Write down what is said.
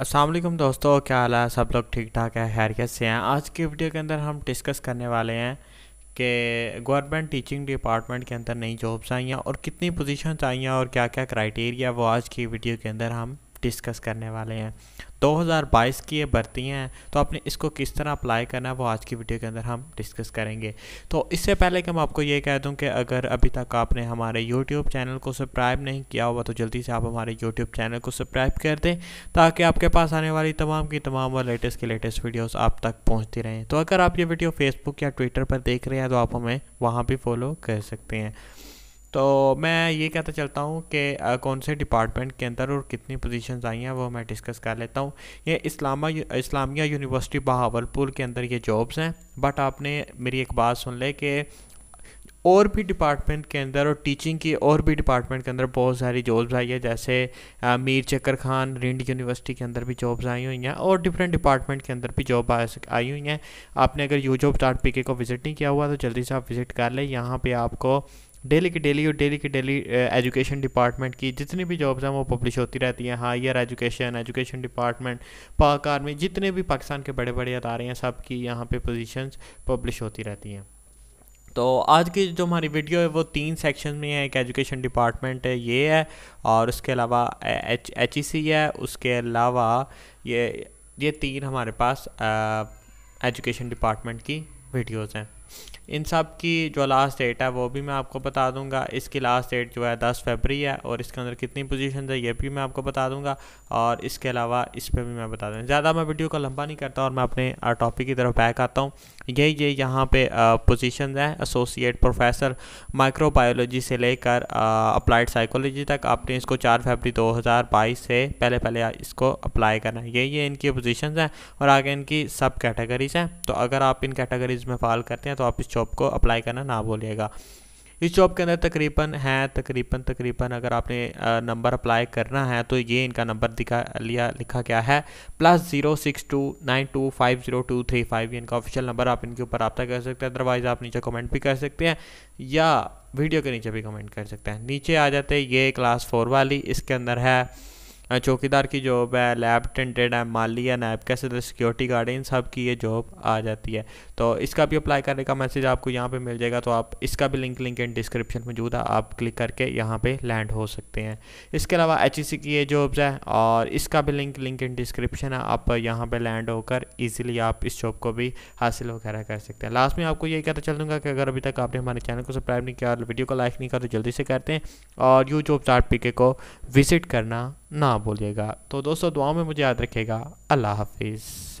असलम दोस्तों क्या हाल है सब लोग ठीक ठाक है हैरियत से हैं आज की वीडियो के अंदर हम डिस्कस करने वाले हैं कि गवर्नमेंट टीचिंग डिपार्टमेंट के अंदर नई जॉब्स आई हैं और कितनी पोजिशन आई हैं और क्या क्या क्राइटेरिया वो आज की वीडियो के अंदर हम डिस्कस करने वाले हैं 2022 की ये भर्तियाँ हैं तो आपने इसको किस तरह अप्लाई करना है वो आज की वीडियो के अंदर हम डिस्कस करेंगे तो इससे पहले कि मैं आपको ये कह दूँ कि अगर अभी तक आपने हमारे यूट्यूब चैनल को सब्सक्राइब नहीं किया हुआ तो जल्दी से आप हमारे यूट्यूब चैनल को सब्सक्राइब कर दें ताकि आपके पास आने वाली तमाम की तमाम और लेटेस्ट की लेटेस्ट वीडियोज़ आप तक पहुँचती रहें तो अगर आप ये वीडियो फेसबुक या ट्विटर पर देख रहे हैं तो आप हमें वहाँ भी फॉलो कर सकते हैं तो मैं ये कहता चलता हूँ कि कौन से डिपार्टमेंट के अंदर और कितनी पोजीशंस आई हैं वो मैं डिस्कस कर लेता हूँ ये इस्लामा इस्लामिया यूनिवर्सिटी बहावलपुर के अंदर ये जॉब्स हैं बट आपने मेरी एक बात सुन ले कि और भी डिपार्टमेंट के अंदर और टीचिंग की और भी डिपार्टमेंट के अंदर बहुत सारी जॉब्स आई है जैसे आ, मीर चक्कर खान रिंड यूनिवर्सिटी के अंदर भी जॉब्स आई हुई हैं और डिफरेंट डिपार्टमेंट के अंदर भी जॉब आई हुई हैं आपने अगर यू जॉब स्टार्ट पी को विज़िट नहीं किया हुआ तो जल्दी से आप विज़िट कर लें यहाँ पर आपको डेली की डेली और डेली की डेली एजुकेशन डिपार्टमेंट की जितनी भी जॉब्स हैं वो पब्लिश होती रहती हैं higher education education department Pak army जितने भी पाकिस्तान के बड़े बड़े अदारे हैं सब की यहाँ पे पोजीशंस पब्लिश होती रहती हैं तो आज की जो हमारी वीडियो है वो तीन सेक्शन में है एक एजुकेशन डिपार्टमेंट है ये है और उसके अलावा एच एच ई सी है उसके अलावा ये ये तीन हमारे पास एजुकेशन डिपार्टमेंट की वीडियोज़ हैं इन सब की जो लास्ट डेट है वो भी मैं आपको बता दूंगा इसकी लास्ट डेट जो है दस फरवरी है और इसके अंदर कितनी पोजीशन है ये भी मैं आपको बता दूंगा और इसके अलावा इस पर भी मैं बता दूँ ज़्यादा मैं वीडियो को लंबा नहीं करता और मैं अपने टॉपिक की तरफ बैक आता हूँ ये ये यहाँ पे पोजीशन हैं एसोसिएट प्रोफेसर माइक्रोबायोलॉजी से लेकर अप्लाइड साइकोलॉजी तक आपने इसको चार फरवरी दो से पहले पहले इसको अप्लाई करना है ये ये इनकी पोजिशन हैं और आगे इनकी सब कैटेगरीज हैं तो अगर आप इन कैटेगरीज में फॉल करते हैं तो तो आप इस जॉब को अप्लाई करना ना भूलिएगा इस जॉब के अंदर तकरीबन है तकरीबन तकरीबन अगर आपने नंबर अप्लाई करना है तो ये इनका नंबर दिखा लिया लिखा क्या है plus zero six two nine two five zero two three five ये इनका ऑफिशियल नंबर आप इनके ऊपर रब्ता कर सकते हैं अदरवाइज़ आप नीचे कमेंट भी कर सकते हैं या वीडियो के नीचे भी कमेंट कर सकते हैं नीचे आ जाते ये क्लास फोर वाली इसके अंदर है हाँ, चौकीदार की जॉब है लैब टेंटेड है माली है नैब कैसे सिक्योरिटी गार्ड इन सब की ये जॉब आ जाती है तो इसका भी अप्लाई करने का मैसेज आपको यहाँ पे मिल जाएगा तो आप इसका भी लिंक लिंक इन डिस्क्रिप्शन मौजूद है आप क्लिक करके यहाँ पे लैंड हो सकते हैं इसके अलावा एच e की ये जॉब्स है और इसका भी लिंक लिंक इन डिस्क्रिप्शन है आप यहाँ पर लैंड होकर ईजिली आप इस जॉब को भी हासिल वगैरह कर सकते हैं लास्ट में आपको यही कहता चल दूँगा कि अगर अभी तक आपने हमारे चैनल को सब्सक्राइब नहीं किया और वीडियो को लाइक नहीं किया तो जल्दी से करते हैं और यू जॉब चार्ट पीके को विजिट करना ना भूलिएगा तो दोस्तों दुआओं में मुझे याद रखिएगा अल्लाह हाफिज़